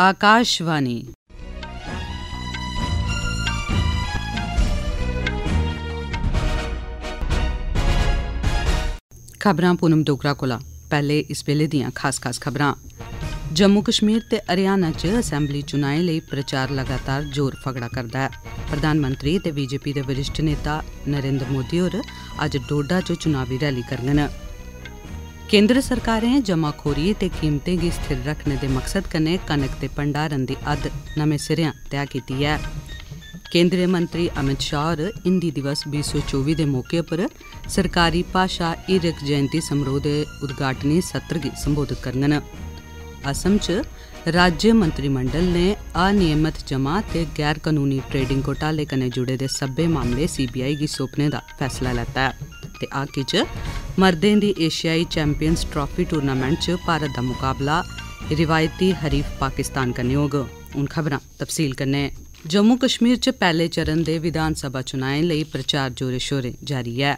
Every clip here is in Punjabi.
ਆਕਾਸ਼ਵਾਣੀ ਖਬਰਾਂ ਪੂਨਮ ਡੋਗਰਾ ਕੋਲਾ ਪਹਿਲੇ ਇਸ ਵੇਲੇ ਦੀਆਂ ਖਾਸ-ਖਾਸ ਖਬਰਾਂ ਜੰਮੂ ਕਸ਼ਮੀਰ ਤੇ ਹਰਿਆਣਾ 'ਚ ਅਸੈਂਬਲੀ ਚੋਣਾਂ ਲਈ ਪ੍ਰਚਾਰ ਲਗਾਤਾਰ ਜ਼ੋਰ ਫਗੜਾ ਕਰਦਾ ਹੈ ਪ੍ਰਧਾਨ ਮੰਤਰੀ ਤੇ ਬੀਜੇਪੀ ਦੇ ਵਰਿਸ਼ਠ ਨੇਤਾ ਨਰਿੰਦਰ ਮੋਦੀ ਹੋਰ ਅੱਜ ਡੋਡਾ 'ਚ ਚੁਣਾਵੀ ਰੈਲੀ ਕਰਨਗੇ केंद्र सरकारें जमाखोरी ते कीमतें गी स्थिर रक्खने दे मकसद कन्नै कनक दे भंडारण दी अद्द नमें सिरेआं तैऽ कीती ऐ केंद्रीय मंत्री अमित शाह होर हिंदी दिवस बीह् सौ चौबी दे मौके उप्पर सरकारी भाषा हीरक जयंती समारोह दे उद्घाटनी सत्र गी संबोधत करङन असम च राज्य मंत्रिमंडल ने अनियमित जमा ते गैर कनूनी ट्रेडिंग घोटाले कन्नै जुड़े दे सब्बै मामले सीबीआई गी सौंपने दा फैसला लैता ऐ ते हाकी च मर्दें दी एशियाई चैंपियंस ट्राफी टूर्नामेंट च भारत दा मुकाबला रिवायती हरीफ पाकिस्तान कन्नै होग हून खबरां तफसील कन्नै जम्मू कश्मीर च पैहले चरण दे विधानसभा चुनाएं लेई प्रचार जोरें शोरें जारी ऐ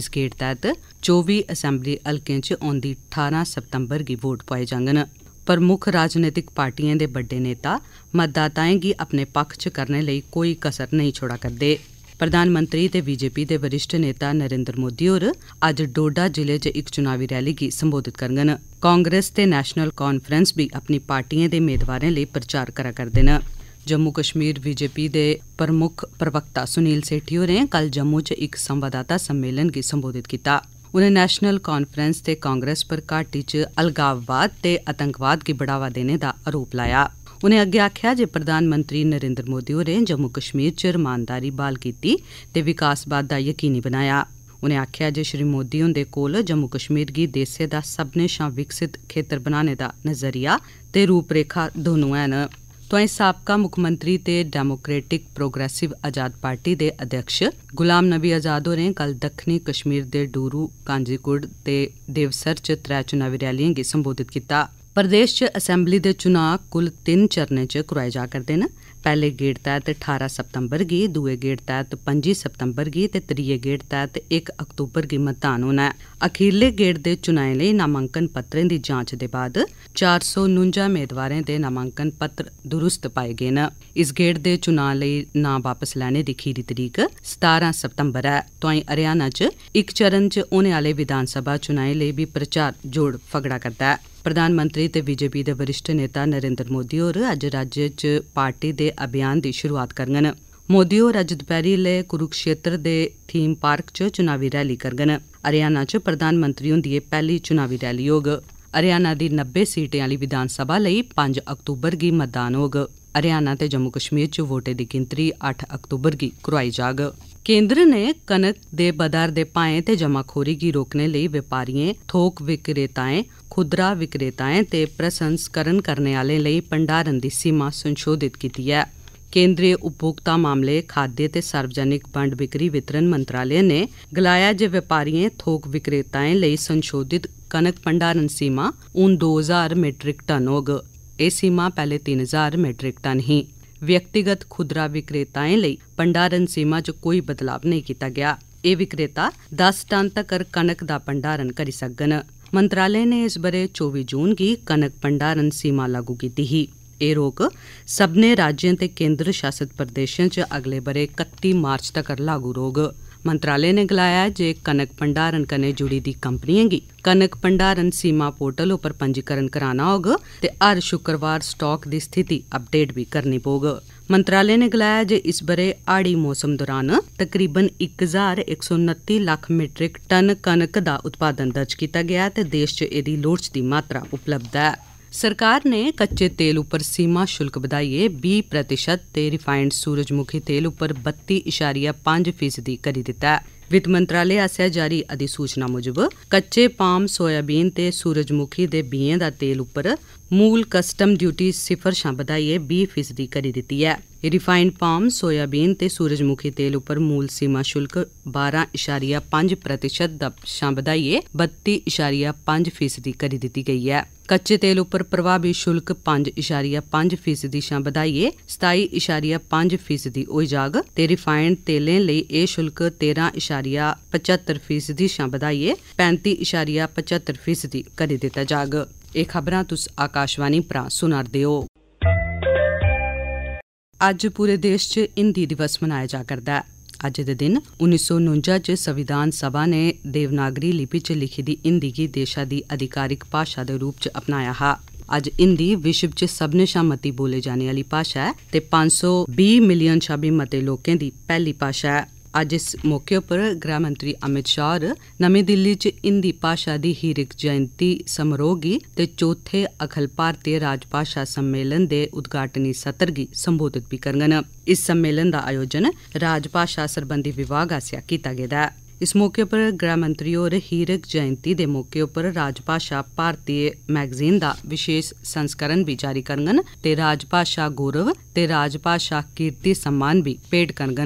इस गेड़ तैह्त चौबी असैम्बली हलकें च औंदी ठारां सितम्बर गी वोट पुआए जाङन प्रमुक्ख राजनीतिक पार्टिएं दे बड्डे नेता मतदाताएं गी अपने पक्ख च करने लेई कोई कसर नेईं छोड़ा करदे प्रधान मंत्री ते बीजेपी दे वरिष्ठ नेता नरेन्द्र मोदी होर अज्ज डोडा जिले च इक चुनावी रैली गी संबोधित करङन कांग्रेस ते नैशनल कांफ्रेंस बी अपनी पार्टिएं दे मेदवारें लेई प्रचार करा करदे न जम्मू कश्मीर बीजेपी दे प्रमुक्ख प्रवक्ता सुनील सेठी होरें कल जम्मू च इक संवाददाता सम्मेलन गी संबोधित कीता उनें नैशनल कांफ्रेंस ते कांग्रेस पर घाटी च अलगाववाद ते आतंकवाद गी बढ़ावा देने दा आरोप लाया ਉਨੇ ਅੱਗੇ ਆਖਿਆ ਜੇ ਪ੍ਰਧਾਨ ਮੰਤਰੀ ਨਰਿੰਦਰ ਮੋਦੀ ਹੋਰੇ ਜੰਮੂ ਕਸ਼ਮੀਰ ਚ ਰਮਾਨਦਾਰੀ ਬਾਲ ਕੀਤੀ ਤੇ ਵਿਕਾਸਵਾਦ ਦਾ ਯਕੀਨੀ ਬਣਾਇਆ ਉਨੇ ਆਖਿਆ ਜੇ ਸ਼੍ਰੀ ਮੋਦੀ ਹੁੰਦੇ ਕੋਲ ਜੰਮੂ ਕਸ਼ਮੀਰ ਗੀ ਦੇਸੇ ਦਾ ਸਭਨੇ ਸ਼ਾਂ ਵਿਕਸਿਤ ਖੇਤਰ ਬਣਾਉਣੇ ਦਾ ਨਜ਼ਰੀਆ ਤੇ ਰੂਪਰੇਖਾ ਦੋਨੋਂ ਹਨ ਤੁਹਾਂ ਸਾਬਕਾ ਮੁੱਖ ਮੰਤਰੀ ਤੇ ਡੈਮੋਕ੍ਰੈਟਿਕ ਪ੍ਰੋਗਰੈਸਿਵ ਆਜ਼ਾਦ ਪਾਰਟੀ ਦੇ ਅਧਿਕਸ਼ ਗੁਲਾਮ ਨਬੀ ਆਜ਼ਾਦ ਹੋਰੇ ਕੱਲ ਦੱਖਣੀ ਕਸ਼ਮੀਰ ਦੇ ਡੂਰੂ ਕਾਂਜੀਕੁੜ ਤੇ ਦੇਵਸਰ ਚਤਰਾ ਚੁਨਾਵੀ ਰੈਲੀਆਂ ਗੇ ਸੰਬੋਧਿਤ ਕੀਤਾ ਪ੍ਰਦੇਸ਼ ਚ ਅਸੈਂਬਲੀ ਦੇ ਚੋਣਾਂ ਕੁੱਲ 3 ਚਰਨੇ ਚ ਕਰਾਏ ਜਾ ਕਰਦੇ ਨੇ ਪਹਿਲੇ ਗੇੜ ਤਹਿਤ 18 ਸਪਤੰਬਰ ਗੀ ਦੂਏ ਗੇੜ ਤਹਿਤ 25 ਸਪਤੰਬਰ ਗੀ ਤੇ ਤਰੀਏ ਗੇੜ ਤਹਿਤ 1 ਅਕਤੂਬਰ ਗੀ ਮਤਦਾਨ ਹੋਣਾ ਹੈ ਅਖੀਰਲੇ ਗੇੜ ਦੇ ਚੋਣਾਂ ਲਈ ਨਾਮਾਂਕਨ ਪੱਤਰਾਂ ਦੀ ਜਾਂਚ ਦੇ ਬਾਅਦ 449 ਉਮੀਦਵਾਰਾਂ ਦੇ ਨਾਮਾਂਕਨ ਪੱਤਰ ਦਰੁਸਤ ਪਾਏ ਗਏ ਨੇ ਇਸ ਗੇੜ ਦੇ ਚੋਣਾਂ ਲਈ ਨਾਂ ਵਾਪਸ ਲੈਣੇ ਦੀ ਖੀਰੀ ਤਰੀਕ 17 ਸਪਤੰਬਰ ਹੈ ਤੋਂ ਹਰਿਆਣਾ ਚ ਇੱਕ ਚਰਨ ਚ ਉਹਨੇ ਵਾਲੇ ਵਿਧਾਨ ਸਭਾ ਚੋਣਾਂ ਲਈ ਵੀ ਪ੍ਰਚਾਰ ਜੋੜ ਫਗੜਾ ਕਰਦਾ ਹੈ ਪ੍ਰਧਾਨ ਮੰਤਰੀ ਤੇ ਬੀਜੇਪੀ ਦੇ ਵਰਿਸ਼ਠ ਨੇਤਾ ਨਰਿੰਦਰ ਮੋਦੀ ਹੋਰ ਅੱਜ ਰਾਜ 'ਚ ਪਾਰਟੀ ਦੇ ਅਭਿਆਨ ਦੀ ਸ਼ੁਰੂਆਤ ਕਰਨਗੇ ਮੋਦੀ ਹੋਰ ਅੱਜ ਦੁਪਹਿਰੀ ਲਈ ਕੁਰੂਕਸ਼ੇਤਰ ਦੇ ਥੀਮ ਪਾਰਕ 'ਚ ਚੁਣਾਵੀ ਰੈਲੀ ਕਰਨਗੇ ਹਰਿਆਣਾ 'ਚ ਪ੍ਰਧਾਨ ਮੰਤਰੀ ਹੁੰਦੀ ਇਹ ਪਹਿਲੀ ਚੁਣਾਵੀ ਰੈਲੀ ਹੋਗ ਹਰਿਆਣਾ ਦੀ 90 ਸੀਟਾਂ ਵਾਲੀ ਵਿਧਾਨ ਸਭਾ ਲਈ 5 ਅਕਤੂਬਰ ਦੀ ਮਤਦਾਨ ਹੋਗ ਹਰਿਆਣਾ ਤੇ ਜੰਮੂ ਕਸ਼ਮੀਰ 'ਚ ਵੋਟੇ ਦੀ ਗਿਣਤਰੀ 8 ਅਕਤੂਬਰ ਦੀ ਕਰਵਾਈ ਜਾਗ ਕੇਂਦਰ ਨੇ ਕਣਕ ਦੇ ਬਾਜ਼ਾਰ ਦੇ ਪਾਏ ਤੇ ਜਮਾਖੋਰੀ ਕੀ ਰੋਕਣ ਲਈ ਵਪਾਰੀਆਂ ਥੋਕ ਵਿਕਰੇਤਾਏ ਖੁਦਰਾ ਵਿਕਰੇਤਾਏ ਤੇ ਪ੍ਰਸੰਸਕਰਨ ਕਰਨੇ ਵਾਲੇ ਲਈ ਭੰਡਾਰਨ ਦੀ ਸੀਮਾ ਸੰਸ਼ੋਧਿਤ ਕੀਤੀ ਹੈ ਕੇਂਦਰੀ ਉਪਭੋਗਤਾ ਮਾਮਲੇ ਖਾਦਯ ਤੇ ਸਰਵਜਨਿਕ ਵੰਡ ਵਿਕਰੀ ਵਿਤਰਨ ਮੰਤਰਾਲੇ ਨੇ ਗਲਾਇਆ ਜੇ ਵਪਾਰੀਆਂ ਥੋਕ ਵਿਕਰੇਤਾਏ ਲਈ ਸੰਸ਼ੋਧਿਤ ਕਣਕ ਭੰਡਾਰਨ ਸੀਮਾ 12000 ਮੀਟ੍ਰਿਕ ਟਨ ਹੋਗ ਇਹ ਸੀਮਾ ਪਹਿਲੇ 3000 ਮੀਟ੍ਰਿਕ ਟਨ ਹੀ ਵਿਅਕਤੀਗਤ ਖੁਦਰਾ ਵਿਕਰੇਤਾਵਾਂ ਲਈ ਭੰਡਾਰਨ ਸੀਮਾ 'ਚ ਕੋਈ ਬਦਲਾਅ ਨਹੀਂ ਕੀਤਾ ਗਿਆ ਇਹ ਵਿਕਰੇਤਾ 10 ਟਨ ਤੱਕ ਕਣਕ ਦਾ ਭੰਡਾਰਨ ਕਰ ਸਕਣ ਮੰਤਰਾਲੇ ਨੇ ਇਸ ਬਰੇ 24 ਜੂਨ ਦੀ ਕਣਕ ਭੰਡਾਰਨ ਸੀਮਾ ਲਾਗੂ ਕੀਤੀ ਹੀ ਇਹ ਰੋਕ ਸਭਨੇ ਰਾਜਾਂ ਤੇ ਕੇਂਦਰ ਸ਼ਾਸਿਤ ਪ੍ਰਦੇਸ਼ਾਂ 'ਚ ਅਗਲੇ ਬਰੇ 31 ਮਾਰਚ ਤੱਕ ਲਾਗੂ ਰੋਗ ਮੰਤਰਾਲੇ ਨੇ ਗਲਾਇਆ ਜੇ ਕਨਕ ਪੰਡਾਰਨ ਕਨੇ ਜੁੜੀ ਦੀ ਕੰਪਨੀਆਂ ਗੀ ਕਨਕ ਪੰਡਾਰਨ ਸੀਮਾ ਪੋਰਟਲ ਉਪਰ ਪੰਜੀਕਰਨ ਕਰਾਣਾ ਹੋਗ ਤੇ ਹਰ ਸ਼ੁੱਕਰਵਾਰ ਸਟਾਕ ਦੀ ਸਥਿਤੀ ਅਪਡੇਟ ਵੀ ਕਰਨੀ ਪੋਗ ਮੰਤਰਾਲੇ ਨੇ ਗਲਾਇਆ ਜੇ ਇਸ ਬਰੇ ਆੜੀ ਮੌਸਮ ਦੌਰਾਨ ਤਕਰੀਬਨ 1129 ਲੱਖ ਮੀਟ੍ਰਿਕ ਟਨ ਕਨਕ ਦਾ ਉਤਪਾਦਨ ਦਰਜ ਕੀਤਾ ਗਿਆ ਤੇ ਦੇਸ਼ 'ਚ ਇਹਦੀ ਲੋੜ ਦੀ ਮਾਤਰਾ ਉਪਲਬਧ ਹੈ ਸਰਕਾਰ ਨੇ ਕੱਚੇ ਤੇਲ ਉੱਪਰ ਸੀਮਾ ਸ਼ੁਲਕ ਵਧਾਈਏ 20% ਤੇ ਰਿਫਾਈਨਡ ਸੂਰਜਮੁਖੀ ਤੇਲ ਉੱਪਰ 32.5% ਕਰੀ ਦਿੱਤਾ ਹੈ ਵਿੱਤ ਮੰਤਰਾਲੇ ਆਸਿਆ ਜਾਰੀ ਅਧਿਸੂਚਨਾ ਮੁਜਬ ਕੱਚੇ ਪਾਮ ਸੋਇਆਬੀਨ ਤੇ ਸੂਰਜਮੁਖੀ ਦੇ ਬੀਏ ਦਾ ਤੇਲ ਉੱਪਰ ਮੂਲ ਕਸਟਮ ਡਿਊਟੀ ਸਿਫਰ ਸ਼ਾਂ ਬਧਾਈਏ 20% ਕਰੀ ਦਿੱਤੀ ਹੈ ਰਿਫਾਈਨਡ ਪਾਮ ਸੋਇਆਬੀਨ ਤੇ ਸੂਰਜਮੁਖੀ ਤੇਲ ਉੱਪਰ ਮੂਲ ਸੀਮਾ ਸ਼ੁਲਕ 12.5% ਦਾ ਸ਼ਾਂ ਬਧਾਈਏ 32.5% ਕਰੀ ਦਿੱਤੀ ਗਈ ਹੈ ਕੱਚੇ ਤੇਲ ਉੱਪਰ ਪ੍ਰਭਾਵੀ ਸ਼ੁਲਕ 5.5% ਸ਼ਾਂ ਬਧਾਈਏ 27.5% ਹੋਈ ਜਾਗ ਤੇ ਰਿਫਾਈਨਡ ਤੇਲਾਂ ਲਈ ਇਹ ਸ਼ੁਲਕ 13 35.75 ਫੀਸਦੀ ਸ਼ਾਂ ਵਧਾਈਏ 35.75 ਫੀਸਦੀ ਕਰੀ ਦਿੱਤਾ ਜਾਗ ਇਹ ਖਬਰਾਂ ਤੁਸ ਆਕਾਸ਼ਵਾਣੀ ਪ੍ਰਾ ਸੁਣਰਦੇ ਹੋ ਅੱਜ ਪੂਰੇ ਦੇਸ਼ 'ਚ ਹਿੰਦੀ ਦਿਵਸ ਮਨਾਇਆ ਜਾ ਕਰਦਾ ਹੈ ਅੱਜ ਦੇ ਦਿਨ 1949 'ਚ ਸੰਵਿਧਾਨ ਸਭਾ ਨੇ ਦੇਵਨਾਗਰੀ ਲਿਪੀ 'ਚ ਲਿਖੀ ਦੀ ਹਿੰਦੀ ਕੀ ਦੇਸ਼ਾ ਦੀ ਅਧਿਕਾਰਿਕ ਭਾਸ਼ਾ ਦੇ ਰੂਪ 'ਚ ਅਪਣਾਇਆ ਹਾ ਅੱਜ ਹਿੰਦੀ ਵਿਸ਼ਵ 'ਚ ਸਭ ਨੇ ਸ਼ਮਤੀ ਬੋਲੇ ਜਾਣ ਵਾਲੀ ਭਾਸ਼ਾ ਹੈ ਤੇ 520 ਮਿਲੀਅਨ ਸ਼ਬਦ ਮਤੇ ਲੋਕਾਂ ਦੀ ਪਹਿਲੀ ਭਾਸ਼ਾ ਹੈ ਅੱਜ ਇਸ ਮੌਕੇ ਉੱਪਰ ਗ੍ਰਹਿ ਮੰਤਰੀ ਅਮਿਤ ਸ਼ਾਹ ਨਵੀਂ ਦਿੱਲੀ 'ਚ ਹਿੰਦੀ ਭਾਸ਼ਾ ਦੀ ਹੀਰਕ ਜਯੰਤੀ ਸਮਾਰੋਹ ਤੇ ਚੌਥੇ ਅਖਲ ਭਾਰਤੀ ਰਾਜ ਭਾਸ਼ਾ ਸੰਮੇਲਨ ਦੇ ਉਦਘਾਟਨੀ ਸਤਰ ਗੀ ਸੰਬੋਧਿਤ ਵੀ ਕਰਨਗੇ ਇਸ ਸੰਮੇਲਨ ਦਾ ਆਯੋਜਨ ਰਾਜ ਭਾਸ਼ਾ ਸਰਬੰਧੀ ਵਿਭਾਗ ਆਸਿਆ ਕੀਤਾ ਗਿਆ ਹੈ ਇਸ ਮੌਕੇ ਉੱਪਰ ਗ੍ਰਹਿ ਮੰਤਰੀ ਹੋਰ ਹੀਰਕ ਜਯੰਤੀ ਦੇ ਮੌਕੇ ਉੱਪਰ ਰਾਜ ਭਾਸ਼ਾ ਭਾਰਤੀ ਮੈਗਜ਼ੀਨ ਦਾ ਵਿਸ਼ੇਸ਼ ਸੰਸਕਰਨ ਵੀ ਜਾਰੀ ਕਰਨਗੇ ਤੇ ਰਾਜ ਭਾਸ਼ਾ ਗੌਰਵ ਤੇ ਰਾਜ ਭਾਸ਼ਾ ਕੀਰਤੀ ਸਨਮਾਨ ਵੀ ਪੇਟ ਕਰਨਗੇ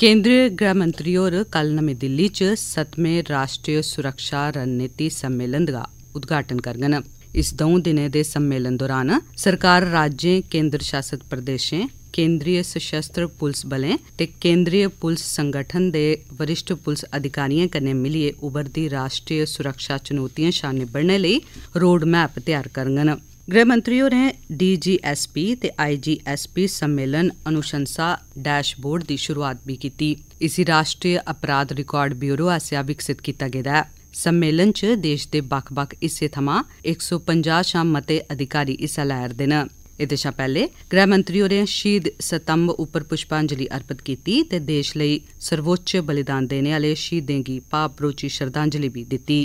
केंद्रीय गृह मंत्री होर कल नमी दिल्ली च सतमें राष्ट्रीय सुरक्षा रणनीति सम्मेलन का उद्घाटन करङन इस द'ऊं दिनें दे सम्मेलन दौरान सरकार राज्यें केंद्र शासित प्रदेशें केंद्रीय सशस्त्र पुलिस बलें ते केंद्रीय पुलिस संगठन दे वरिष्ठ पुलिस अधिकारियों कन्नै मिलिए उभरदी राष्ट्रीय सुरक्षा चुनौतिएं शा निबड़ने लेई रोड मैप तैयार करङन ਗ੍ਰਹਿ ਮੰਤਰੀ ਹੋਰੇ ਡੀਜੀਐਸਪੀ ਤੇ ਆਈਜੀਐਸਪੀ ਸੰਮੇਲਨ ਅਨੁਸ਼ੰਸਾ ਡੈਸ਼ਬੋਰਡ ਦੀ ਸ਼ੁਰੂਆਤ ਵੀ ਕੀਤੀ ਇਸੇ ਰਾਸ਼ਟਰੀ ਅਪਰਾਧ ਰਿਕਾਰਡ ਬਿਊਰੋ ਆਸਿਆ ਵਿਕਸਿਤ ਕੀਤਾ ਗਿਆ ਹੈ ਸੰਮੇਲਨ 'ਚ ਦੇਸ਼ ਦੇ ਵੱਖ ਬਖ ਇਸੇ ਥਮਾ 150 ਸ਼ਾਮ ਮਤੇ ਅਧਿਕਾਰੀ ਇਸ ਲਾਇਰ ਰਹੇ ਨੇ ਇਹਦੇ ਸ਼ਾ ਪਹਿਲੇ ਗ੍ਰਹਿ ਮੰਤਰੀ ਹੋਰੇ ਸ਼ਹੀਦ ਸਤੰਭ ਉੱਪਰ ਪੁਸ਼ਪਾਂਜਲੀ ਅਰਪਿਤ ਕੀਤੀ ਤੇ ਦੇਸ਼ ਲਈ ਸਰਵੋੱਚ ਬਲੀਦਾਨ ਦੇਣ ਵਾਲੇ ਸ਼ਹੀਦਾਂ ਦੀ ਭਾਵਪੂਰਤੀ ਸ਼ਰਧਾਂਜਲੀ ਵੀ ਦਿੱਤੀ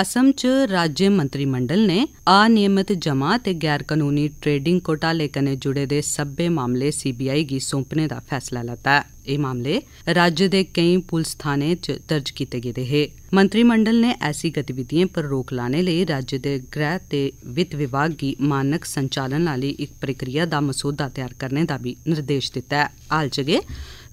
ਅਸਮ 'ਚ ਰਾਜ ਮੰਤਰੀ ਮੰਡਲ ਨੇ ਅਨਿਯਮਿਤ ਜਮਾ ਤੇ ਗੈਰ ਕਾਨੂੰਨੀ ਟ੍ਰੇਡਿੰਗ ਘੋਟਾਲੇ ਕਨੇ ਜੁੜੇ ਦੇ ਸੱਬੇ ਮਾਮਲੇ ਸੀਬੀਆਈ ਗੀ ਸੌਂਪਨੇ ਦਾ ਫੈਸਲਾ ਲਤਾ ਇਹ ਮਾਮਲੇ ਰਾਜ ਦੇ ਕਈ ਪੁਲਿਸ ਥਾਣੇ 'ਚ ਦਰਜ ਕੀਤੇ ਗਏ ਹੈ ਮੰਤਰੀ ਮੰਡਲ ਨੇ ਐਸੀ ਗਤੀਵਿਧੀਆਂ ਪਰ ਰੋਕ ਲਾਣੇ ਲਈ ਰਾਜ ਦੇ ਗ੍ਰਹਿ ਤੇ ਵਿੱਤ ਵਿਭਾਗ ਦੀ ਮਾਨਕ ਸੰਚਾਲਨ ਵਾਲੀ ਇੱਕ ਪ੍ਰਕਿਰਿਆ ਦਾ ਮਸੂਦਾ ਤਿਆਰ ਕਰਨੇ ਦਾ ਵੀ ਨਿਰਦੇਸ਼ ਦਿੱਤਾ ਹੈ ਹਾਲ ਆਲਚਗੇ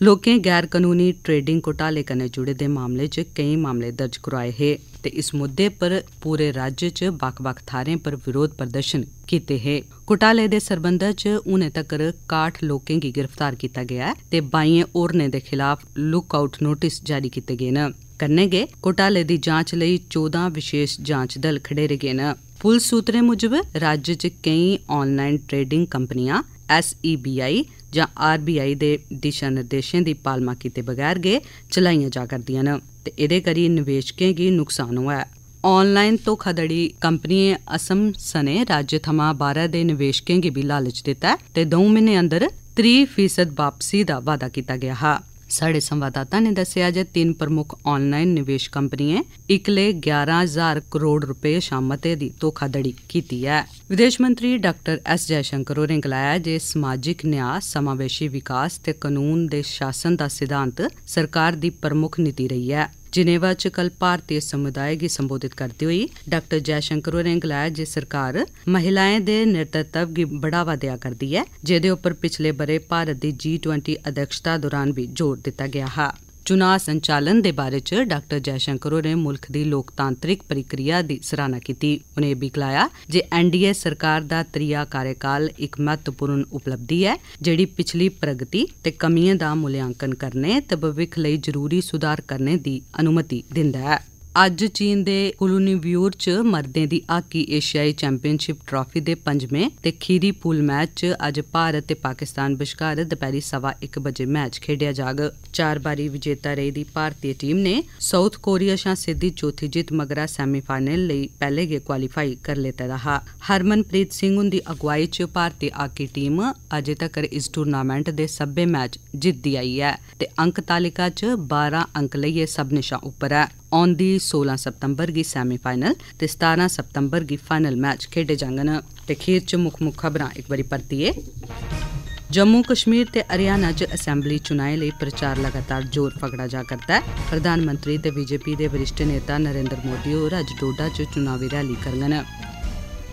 ਲੋਕਾਂ ਗੈਰ ਕਾਨੂੰਨੀ ਟ੍ਰੇਡਿੰਗ ਘੁਟਾਲੇ ਕਨੇ ਜੁੜੇ ਦੇ ਮਾਮਲੇ 'ਚ ਕਈ ਮਾਮਲੇ ਦਰਜ ਕਰਾਏ ਹੈ ਤੇ ਇਸ ਮੁੱਦੇ ਪਰ ਪੂਰੇ ਰਾਜ 'ਚ ਵੱਖ-ਵੱਖ ਥਾਰੇ ਪਰ ਵਿਰੋਧ ਪ੍ਰਦਰਸ਼ਨ ਕੀਤੇ ਹੈ ਘੁਟਾਲੇ ਦੇ ਸਰਬੰਧ 'ਚ ਉਹਨੇ ਤੱਕਰ 61 ਲੋਕਾਂ ਕੀ ਗ੍ਰਿਫਤਾਰ ਕੀਤਾ ਗਿਆ ਤੇ ਬਾਈਆਂ ਔਰਨੇ ਦੇ ਖਿਲਾਫ ਲੁੱਕ ਆਊਟ ਨੋਟਿਸ ਜਾਰੀ ਕੀਤੇ ਗਏ ਨੇ ਕੰਨੇਗੇ ਘੁਟਾਲੇ ਦੀ ਜਾਂਚ ਲਈ 14 ਵਿਸ਼ੇਸ਼ ਜਾਂਚ ਦਲ ਖੜੇ ਰਗੇ ਨੇ ਪੁਲਿਸ ਸੂਤਰੇ ਮੁਜਬ ਰਾਜ 'ਚ ਕਈ ਆਨਲਾਈਨ ਟ੍ਰੇਡਿੰਗ ਕੰਪਨੀਆਂ SEBI ਜਾਂ ਆਰਬੀਆਈ ਦੇ ਦਿਸ਼ਾ ਨਿਰਦੇਸ਼ਾਂ ਦੀ ਪਾਲਮਾ ਕੀਤੇ ਬਗੈਰ ਗਏ ਚਲਾਈਆਂ ਜਾ ਕਰਦੀਆਂ ਨੇ ਤੇ ਇਹਦੇ ਕਰੀ ਨਿਵੇਸ਼ਕਾਂ ਕੀ ਨੁਕਸਾਨ ਹੋਇਆ ਹੈ ਆਨਲਾਈਨ ਖਦੜੀ ਕੰਪਨੀ ਅਸਮ ਸਨੇ ਰਾਜ ਥਮਾ ਬਾਰਾ ਦੇ ਨਿਵੇਸ਼ਕਾਂ ਕੀ ਵੀ ਲਾਲਚ ਦਿੱਤਾ ਤੇ 2 ਮਹੀਨੇ ਅੰਦਰ 3% ਵਾਪਸੀ ਦਾ ਵਾਅਦਾ ਕੀਤਾ ਗਿਆ ਹਾ ਸਾਡੇ ਸੰਵਾਦਦਾਤਾ ਨੇ ਦੱਸਿਆ ਜੇ ਤਿੰਨ ਪ੍ਰਮੁੱਖ ਆਨਲਾਈਨ ਨਿਵੇਸ਼ ਕੰਪਨੀਆਂ ਇਕਲੇ 11000 ਕਰੋੜ ਰੁਪਏ ਸ਼ਾਮਤੇ ਦੀ ਧੋਖਾਧੜੀ ਕੀਤੀ ਹੈ ਵਿਦੇਸ਼ ਮੰਤਰੀ ਡਾਕਟਰ ਐਸ ਜੈ ਸ਼ੰਕਰ ਨੇ ਗਲਾਇਆ ਜੇ ਸਮਾਜਿਕ ਨਿਆਂ ਸਮਾਵੇਸ਼ੀ ਵਿਕਾਸ ਤੇ ਕਾਨੂੰਨ ਦੇ ਸ਼ਾਸਨ ਦਾ ਸਿਧਾਂਤ ਸਰਕਾਰ ਦੀ ਪ੍ਰਮੁੱਖ ਨੀਤੀ ਰਹੀ ਹੈ ਜਨੇਵਾ ਚ ਕਲ ਭਾਰਤੀ ਸਮੁਦਾਇ ਗੀ ਸੰਬੋਧਿਤ ਕਰਦੀ ਹੋਈ ਡਾਕਟਰ ਜੈਸ਼ੰਕਰ ਹੋਰ ਨੇ ਗਲਾਇਆ ਜੇ ਸਰਕਾਰ ਮਹਿਲਾਵਾਂ ਦੇ ਨਿਰਤਤਵ ਗੀ ਬੜਾਵਾ ਦਿਆ ਕਰਦੀ ਹੈ ਜਿਹਦੇ ਉੱਪਰ ਪਿਛਲੇ ਬਰੇ ਭਾਰਤ ਦੀ G20 ਅਧਿਕਸ਼ਤਾ ਦੌਰਾਨ ਵੀ ਜ਼ੋਰ ਦਿੱਤਾ ਗਿਆ ਹਾ ਚੁਨਾਅ ਸੰਚਾਲਨ ਦੇ ਬਾਰੇ ਚ ਡਾਕਟਰ ਜੈਸ਼ੰਕਰ ਨੇ ਮੁਲਕ ਦੀ ਲੋਕਤਾਂਤਰਿਕ ਪ੍ਰਕਿਰਿਆ ਦੀ ਸਰਾਹਨਾ ਕੀਤੀ ਉਹਨੇ ਵੀ ਕਲਾਇਆ ਜੇ ਐਨਡੀਏ ਸਰਕਾਰ ਦਾ ਤ੍ਰਿਆ ਕਾਰਜਕਾਲ ਇੱਕ ਮਹੱਤਵਪੂਰਨ ਉਪਲਬਧੀ ਹੈ ਜਿਹੜੀ ਪਿਛਲੀ ਪ੍ਰਗਤੀ ਤੇ ਕਮੀਆਂ ਦਾ ਮੁਲਾਂਕਣ ਕਰਨੇ ਤੇ ਭਵਿੱਖ ਲਈ ਜ਼ਰੂਰੀ ਸੁਧਾਰ ਕਰਨੇ ਦੀ ਅਨੁਮਤੀ ਦਿੰਦਾ ਹੈ ਅੱਜ ਚੀਨ ਦੇ ਕੁਲੂਨੀਵਿਊਰ ਚ ਮਰਦੇ ਦੀ ਆਕੀ ਏਸ਼ੀਆਈ ਚੈਂਪੀਅਨਸ਼ਿਪ ਟਰਾਫੀ ਦੇ ਪੰਜਵੇਂ ਤੇ ਖੀਰੀ ਪੂਲ ਮੈਚ ਚ ਅੱਜ ਭਾਰਤ ਤੇ ਪਾਕਿਸਤਾਨ ਵਿਚਕਾਰ ਦੁਪਹਿਰੀ 1:15 ਵਜੇ ਮੈਚ ਖੇਡਿਆ ਜਾਗ ਚਾਰ ਬਾਰੀ ਵਿਜੇਤਾ ਰਹੀ ਦੀ ਭਾਰਤੀ ਟੀਮ ਨੇ ਸਾਊਥ ਕੋਰੀਆ ਸ਼ਾਂ ਸਿੱਧੀ ਚੌਥੀ ਜਿੱਤ ਮਗਰਾ ਸੈਮੀਫਾਈਨਲ ਲਈ ਪਹਿਲੇ ਗੇ ਕੁਆਲੀਫਾਈ ਕਰ ਲੇਤਾ ਰਹਾ ਹਰਮਨਪ੍ਰੀਤ ਸਿੰਘ ਦੀ ਅਗਵਾਈ ਚ ਭਾਰਤੀ ਆਕੀ ਟੀਮ ਅਜੇ ਤੱਕ ਇਸ ਟੂਰਨਾਮੈਂਟ ਦੇ ਸੱਬੇ ਮੈਚ ਜਿੱਤਦੀ ਆਈ ਹੈ ਤੇ ਅੰਕ ਤਾਲਿਕਾ ਚ 12 ਅੰਕ ਲਈ ਇਹ ਸਭ ਨਿਸ਼ਾ ਉੱਪਰ ਹੈ औंदी 16 सितंबर गी सेमीफाइनल ते 17 सितंबर गी फाइनल मैच खेडे जाङन ते खीर च मुक्ख मुक्ख खबरां इक बारी परतियै जम्मू कश्मीर ते हरियाणा च असैम्बली चुनाएं लेई प्रचार लगातार जोर फगड़ा जा करदा ऐ प्रधानमंत्री ते बीजेपी दे वरिष्ठ नेता नरेंद्र मोदी होर अज्ज डोडा च चुनावी रैली करङन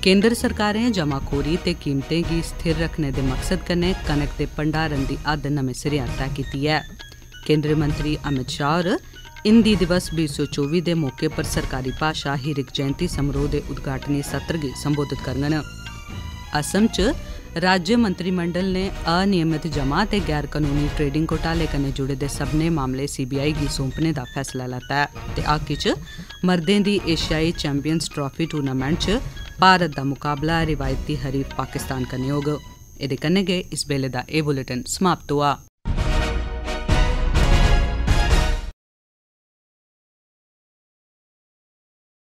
केंद्र सरकारें जमाखोरी ते कीमतें गी स्थिर रक्खने दे मकसद कन्नै कनक दे भंडारण दी हद्द नमें सिरेआ तैऽ कीती ऐ केंद्री मंत्री अमित शाह होर ਹਿੰਦੀ ਦਿਵਸ 2024 ਦੇ ਮੌਕੇ ਪਰ ਸਰਕਾਰੀ ਭਾਸ਼ਾ ਹਿਰਕ ਜੈਨਤੀ ਸਮਾਰੋਹ ਦੇ ਉਦਘਾਟਨੀ ਸੱਤਰ ਦੇ ਸੰਬੋਧਿਤ ਕਰਨਗੇ ਅਸਮ ਚ ਰਾਜ ਮੰਤਰੀ ਮੰਡਲ ਨੇ ਅਨਿਯਮਿਤ ਜਮਾ ਤੇ ਗੈਰ ਕਾਨੂੰਨੀ ਟ੍ਰੇਡਿੰਗ ਘੋਟਾਲੇ ਕਨੇ ਜੁੜੇ ਦੇ ਸਭਨੇ ਮਾਮਲੇ ਸੀਬੀਆਈ ਦੀ ਸੌਂਪਨੇ ਦਾ ਫੈਸਲਾ ਲਤਾ ਤੇ ਆਕੀ ਚ ਮਰਦੇ ਦੀ ਏਸ਼ੀਆਈ ਚੈਂਪੀਅਨਸ ਟਰਾਫੀ ਟੂਰਨਾਮੈਂਟ ਚ ਭਾਰਤ ਦਾ ਮੁਕਾਬਲਾ ਰਿਵਾਇਤੀ ਹਰੀਫ ਪਾਕਿਸਤਾਨ ਕਨੇ ਹੋਗਾ ਇਹਦੇ ਕਨੇ ਗਏ ਇਸ ਬੇਲੇ ਦਾ ਇਹ ਬੁਲੇਟਿਨ ਸਮਾਪਤ ਹੋਆ